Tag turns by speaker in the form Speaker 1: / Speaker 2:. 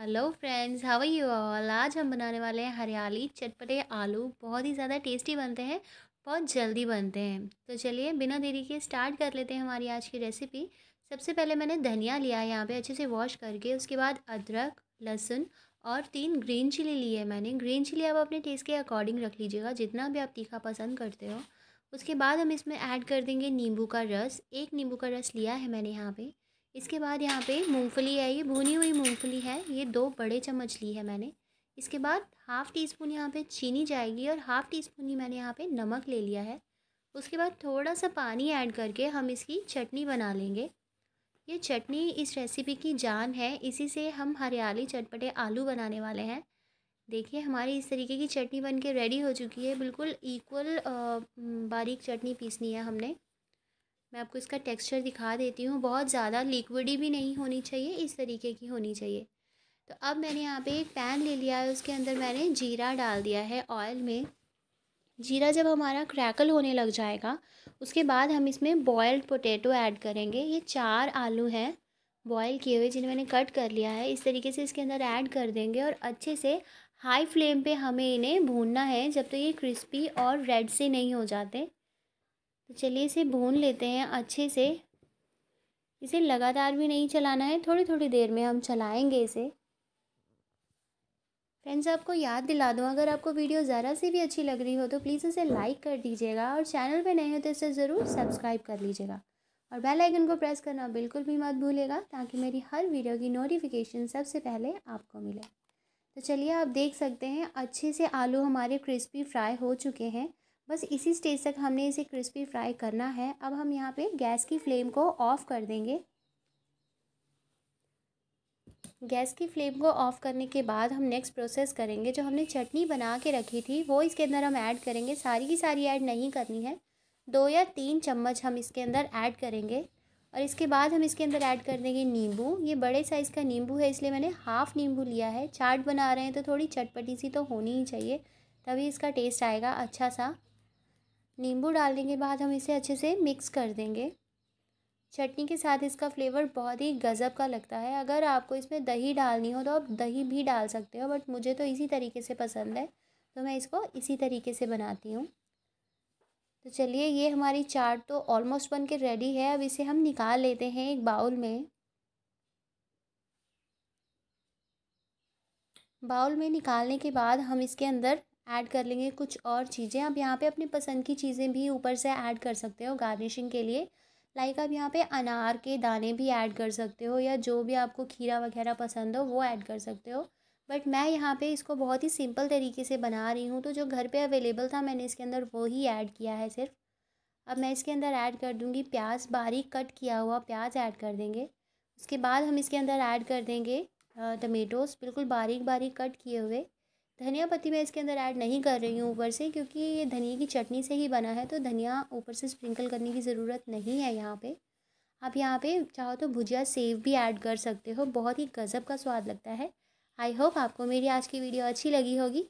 Speaker 1: hello friends how are you all आज हम बनाने वाले हैं हरियाली चटपटे आलू बहुत ही ज़्यादा टेस्टी बनते हैं बहुत जल्दी बनते हैं तो चलिए बिना देरी के स्टार्ट कर लेते हैं हमारी आज की रेसिपी सबसे पहले मैंने धनिया लिया है यहाँ पे अच्छे से वॉश करके उसके बाद अदरक लहसुन और तीन ग्रीन चिली ली है मैंने ग्रीन चिली आप अपने टेस्ट के अकॉर्डिंग रख लीजिएगा जितना भी आप तीखा पसंद करते हो उसके बाद हम इसमें ऐड कर देंगे नींबू का रस एक नींबू का रस लिया है मैंने यहाँ पर इसके बाद यहाँ पे मूंगफली है ये भुनी हुई मूंगफली है ये दो बड़े चम्मच ली है मैंने इसके बाद हाफ़ टी स्पून यहाँ पे चीनी जाएगी और हाफ़ टी स्पून ही मैंने यहाँ पे नमक ले लिया है उसके बाद थोड़ा सा पानी ऐड करके हम इसकी चटनी बना लेंगे ये चटनी इस रेसिपी की जान है इसी से हम हरियाली चटपटे आलू बनाने वाले हैं देखिए हमारी इस तरीके की चटनी बन के रेडी हो चुकी है बिल्कुल इक्वल बारीक चटनी पीसनी है हमने मैं आपको इसका टेक्सचर दिखा देती हूँ बहुत ज़्यादा लिक्विडी भी नहीं होनी चाहिए इस तरीके की होनी चाहिए तो अब मैंने यहाँ पे एक पैन ले लिया है उसके अंदर मैंने जीरा डाल दिया है ऑयल में जीरा जब हमारा क्रैकल होने लग जाएगा उसके बाद हम इसमें बॉयल्ड पोटैटो ऐड करेंगे ये चार आलू हैं बॉयल किए हुए जिन्हें मैंने कट कर लिया है इस तरीके से इसके अंदर ऐड कर देंगे और अच्छे से हाई फ्लेम पे हमें इन्हें भूनना है जब तक तो ये क्रिस्पी और रेड से नहीं हो जाते तो चलिए इसे भून लेते हैं अच्छे से इसे लगातार भी नहीं चलाना है थोड़ी थोड़ी देर में हम चलाएंगे इसे फ्रेंड्स आपको याद दिला दूँ अगर आपको वीडियो ज़रा सी भी अच्छी लग रही हो तो प्लीज़ इसे लाइक कर दीजिएगा और चैनल पर नए हो तो इसे ज़रूर सब्सक्राइब कर लीजिएगा और बेल आइकन को प्रेस करना बिल्कुल भी मत भूलेगा ताकि मेरी हर वीडियो की नोटिफिकेशन सबसे पहले आपको मिले तो चलिए आप देख सकते हैं अच्छे से आलू हमारे क्रिस्पी फ्राई हो चुके हैं बस इसी स्टेज तक हमने इसे क्रिस्पी फ्राई करना है अब हम यहाँ पे गैस की फ्लेम को ऑफ़ कर देंगे गैस की फ्लेम को ऑफ़ करने के बाद हम नेक्स्ट प्रोसेस करेंगे जो हमने चटनी बना के रखी थी वो इसके अंदर हम ऐड करेंगे सारी की सारी ऐड नहीं करनी है दो या तीन चम्मच हम इसके अंदर ऐड करेंगे और इसके बाद हम इसके अंदर ऐड कर देंगे नींबू ये बड़े साइज़ का नींबू है इसलिए मैंने हाफ़ नींबू लिया है चाट बना रहे हैं तो थोड़ी चटपटी सी तो होनी ही चाहिए तभी इसका टेस्ट आएगा अच्छा सा नींबू डालने के बाद हम इसे अच्छे से मिक्स कर देंगे चटनी के साथ इसका फ्लेवर बहुत ही गज़ब का लगता है अगर आपको इसमें दही डालनी हो तो आप दही भी डाल सकते हो बट मुझे तो इसी तरीके से पसंद है तो मैं इसको इसी तरीके से बनाती हूँ तो चलिए ये हमारी चाट तो ऑलमोस्ट बन के रेडी है अब इसे हम निकाल लेते हैं एक बाउल में बाउल में निकालने के बाद हम इसके अंदर ऐड कर लेंगे कुछ और चीज़ें आप यहाँ पे अपनी पसंद की चीज़ें भी ऊपर से ऐड कर सकते हो गार्निशिंग के लिए लाइक आप यहाँ पे अनार के दाने भी ऐड कर सकते हो या जो भी आपको खीरा वगैरह पसंद हो वो ऐड कर सकते हो बट मैं यहाँ पे इसको बहुत ही सिंपल तरीके से बना रही हूँ तो जो घर पे अवेलेबल था मैंने इसके अंदर वो ही ऐड किया है सिर्फ अब मैं इसके अंदर ऐड कर दूँगी प्याज बारीक कट किया हुआ प्याज ऐड कर देंगे उसके बाद हम इसके अंदर ऐड कर देंगे टमेटोज़ बिल्कुल बारीक बारीक कट किए हुए धनिया पत्ती मैं इसके अंदर ऐड नहीं कर रही हूँ ऊपर से क्योंकि ये धनिए की चटनी से ही बना है तो धनिया ऊपर से स्प्रिंकल करने की ज़रूरत नहीं है यहाँ पे आप यहाँ पे चाहो तो भुजिया सेव भी ऐड कर सकते हो बहुत ही गज़ब का स्वाद लगता है आई होप आपको मेरी आज की वीडियो अच्छी लगी होगी